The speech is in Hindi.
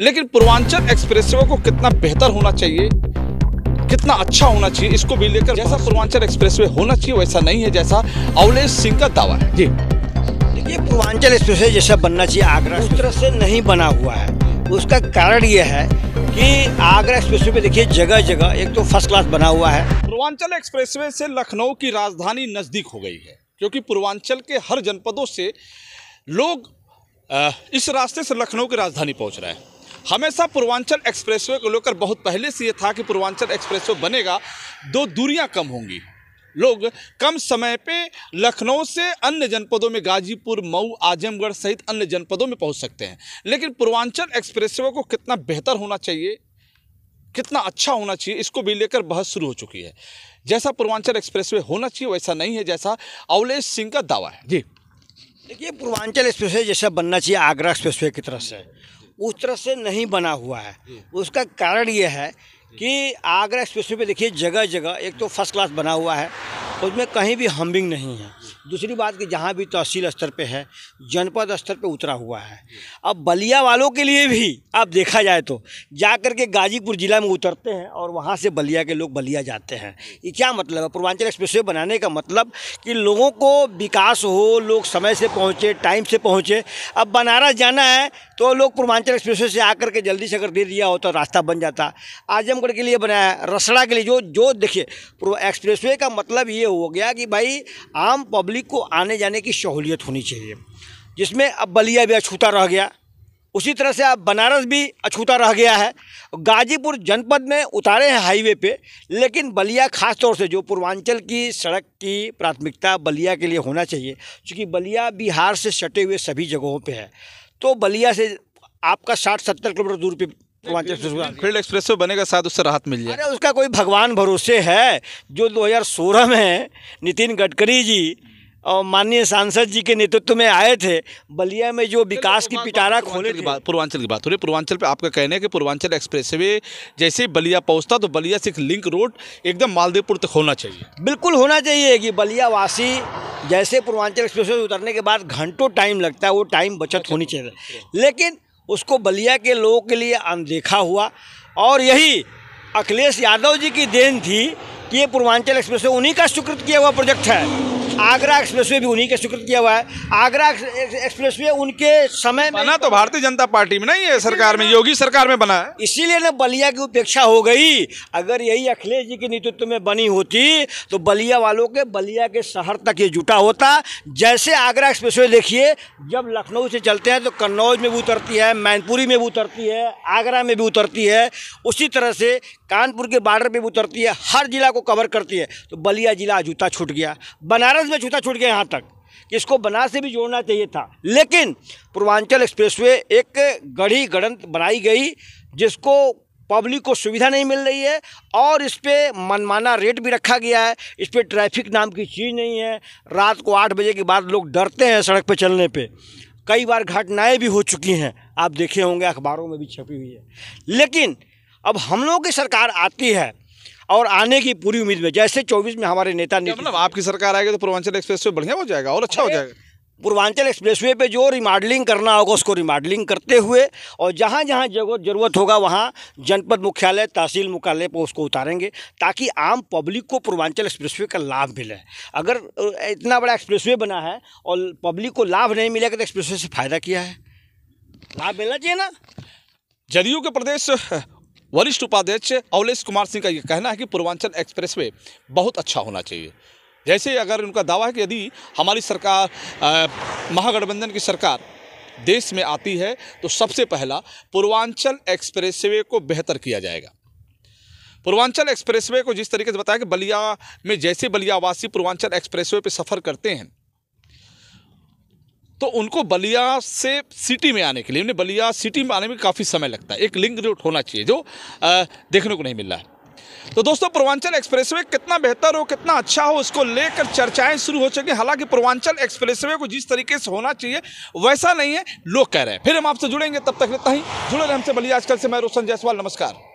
लेकिन पूर्वांचल एक्सप्रेस को कितना बेहतर होना चाहिए कितना अच्छा होना चाहिए इसको भी लेकर जैसा पूर्वांचल एक्सप्रेस होना चाहिए वैसा नहीं है जैसा अवलेश सिंह का दावा है जी देखिए पूर्वांचल एक्सप्रेस जैसा बनना चाहिए आगरा उस तरह से नहीं बना हुआ है उसका कारण यह है कि आगरा एक्सप्रेस वे देखिए जगह जगह एक तो फर्स्ट क्लास बना हुआ है पूर्वांचल एक्सप्रेस से लखनऊ की राजधानी नज़दीक हो गई है क्योंकि पूर्वांचल के हर जनपदों से लोग इस रास्ते से लखनऊ की राजधानी पहुंच रहे हैं हमेशा पूर्वांचल एक्सप्रेसवे को लेकर बहुत पहले से ये था कि पूर्वांचल एक्सप्रेसवे बनेगा दो दूरियां कम होंगी लोग कम समय पे लखनऊ से अन्य जनपदों में गाजीपुर मऊ आजमगढ़ सहित अन्य जनपदों में पहुंच सकते हैं लेकिन पूर्वांचल एक्सप्रेसवे को कितना बेहतर होना चाहिए कितना अच्छा होना चाहिए इसको भी लेकर बहस शुरू हो चुकी है जैसा पूर्वांचल एक्सप्रेसवे होना चाहिए वैसा नहीं है जैसा अवलेश सिंह का दावा है जी देखिए पूर्वांचल एक्सप्रेसवे जैसा बनना चाहिए आगरा एक्सप्रेसवे की तरह से उस तरह से नहीं बना हुआ है उसका कारण यह है कि आगरा एक्सप्रेस पे देखिए जगह जगह एक तो फर्स्ट क्लास बना हुआ है उसमें कहीं भी हम्बिंग नहीं है दूसरी बात कि जहाँ भी तहसील स्तर पे है जनपद स्तर पे उतरा हुआ है अब बलिया वालों के लिए भी आप देखा जाए तो जा कर के गाजीपुर ज़िला में उतरते हैं और वहाँ से बलिया के लोग बलिया जाते हैं ये क्या मतलब है पूर्वांचल एक्सप्रेस बनाने का मतलब कि लोगों को विकास हो लोग समय से पहुँचे टाइम से पहुँचे अब बनारस जाना है तो लोग पूर्वांचल एक्सप्रेस से आकर के जल्दी से अगर दे दिया हो तो रास्ता बन जाता आजमगढ़ के लिए बनाया रसड़ा के लिए जो जो देखिए एक्सप्रेस का मतलब ये हो गया कि भाई आम पब्लिक को आने जाने की सहूलियत होनी चाहिए जिसमें अब बलिया भी अछूता रह गया उसी तरह से अब बनारस भी अछूता रह गया है गाजीपुर जनपद में उतारे हैं हाईवे पे लेकिन बलिया खास तौर से जो पूर्वांचल की सड़क की प्राथमिकता बलिया के लिए होना चाहिए क्योंकि बलिया बिहार से सटे हुए सभी जगहों पे है तो बलिया से आपका साठ सत्तर किलोमीटर दूर पे फील्ड एक्सप्रेस वे बनेगा शायद उससे राहत मिल जाए अरे उसका कोई भगवान भरोसे है जो 2016 में नितिन गडकरी जी और माननीय सांसद जी के नेतृत्व में आए थे बलिया में जो विकास की पिटारा खोले की बात पूर्वांचल की बात हो रही है पूर्वांचल पे आपका कहना है कि पूर्वांचल एक्सप्रेस वे जैसे बलिया पहुंचता तो बलिया से लिंक रोड एकदम मालदेवपुर तक होना चाहिए बिल्कुल होना चाहिए कि बलियावासी जैसे पूर्वांचल एक्सप्रेस उतरने के बाद घंटों टाइम लगता है वो टाइम बचत होनी चाहिए लेकिन उसको बलिया के लोगों के लिए अनदेखा हुआ और यही अखिलेश यादव जी की देन थी कि ये पूर्वांचल एक्सप्रेस उन्हीं का स्वीकृत किया हुआ प्रोजेक्ट है आगरा एक्सप्रेस भी उन्हीं के स्वीकृत किया हुआ है आगरा एक्सप्रेस उनके समय में बना तो भारतीय जनता पार्टी में नहीं है सरकार में योगी सरकार में बना है इसीलिए ना बलिया की उपेक्षा हो गई अगर यही अखिलेश जी के नेतृत्व में बनी होती तो बलिया वालों के बलिया के शहर तक ये जुटा होता जैसे आगरा एक्सप्रेस देखिए जब लखनऊ से चलते हैं तो कन्नौज में भी उतरती है मैनपुरी में भी उतरती है आगरा में भी उतरती है उसी तरह से कानपुर के बॉर्डर पर भी उतरती है हर जिला को कवर करती है तो बलिया जिला जूता छूट गया बनारस बनारस में छूता छूट गया यहाँ तक इसको बना से भी जोड़ना चाहिए था लेकिन पूर्वांचल एक्सप्रेसवे एक गढ़ी गणंत बनाई गई जिसको पब्लिक को सुविधा नहीं मिल रही है और इस पर मनमाना रेट भी रखा गया है इस पर ट्रैफिक नाम की चीज़ नहीं है रात को आठ बजे के बाद लोग डरते हैं सड़क पर चलने पर कई बार घटनाएँ भी हो चुकी हैं आप देखे होंगे अखबारों में भी छपी हुई है लेकिन अब हम लोगों की सरकार आती है और आने की पूरी उम्मीद में जैसे चौबीस में हमारे नेता ने मतलब आपकी सरकार आएगी तो पूर्वांचल एक्सप्रेस बढ़िया हो जाएगा और अच्छा हो जाएगा पूर्वांचल एक्सप्रेसवे पे जो रिमॉडलिंग करना होगा उसको रिमॉडलिंग करते हुए और जहाँ जहाँ जगह ज़रूरत होगा वहाँ जनपद मुख्यालय तहसील मुख्यालय पर उसको उतारेंगे ताकि आम पब्लिक को पूर्वांचल एक्सप्रेसवे का लाभ मिले अगर इतना बड़ा एक्सप्रेसवे बना है और पब्लिक को लाभ नहीं मिलेगा तो एक्सप्रेस से फ़ायदा किया है लाभ मिलना चाहिए ना जदयू के प्रदेश वरिष्ठ उपाध्यक्ष अवलेश कुमार सिंह का ये कहना है कि पूर्वांचल एक्सप्रेस वे बहुत अच्छा होना चाहिए जैसे अगर उनका दावा है कि यदि हमारी सरकार महागठबंधन की सरकार देश में आती है तो सबसे पहला पूर्वांचल एक्सप्रेसवे को बेहतर किया जाएगा पूर्वांचल एक्सप्रेसवे को जिस तरीके से बताया कि बलिया में जैसे बलियावासी पूर्वांचल एक्सप्रेसवे पर सफ़र करते हैं तो उनको बलिया से सिटी में आने के लिए उन्हें बलिया सिटी में आने में काफ़ी समय लगता है एक लिंक रूट होना चाहिए जो देखने को नहीं मिल रहा है तो दोस्तों पूर्वांचल एक्सप्रेसवे कितना बेहतर हो कितना अच्छा हो इसको लेकर चर्चाएं शुरू हो चुकी हालांकि पूर्वांचल एक्सप्रेसवे को जिस तरीके से होना चाहिए वैसा नहीं है लोग कह रहे हैं फिर हम आपसे जुड़ेंगे तब तक रहता ही जुड़े रहे हमसे बलिया आजकल से मैं रोशन जायसवाल नमस्कार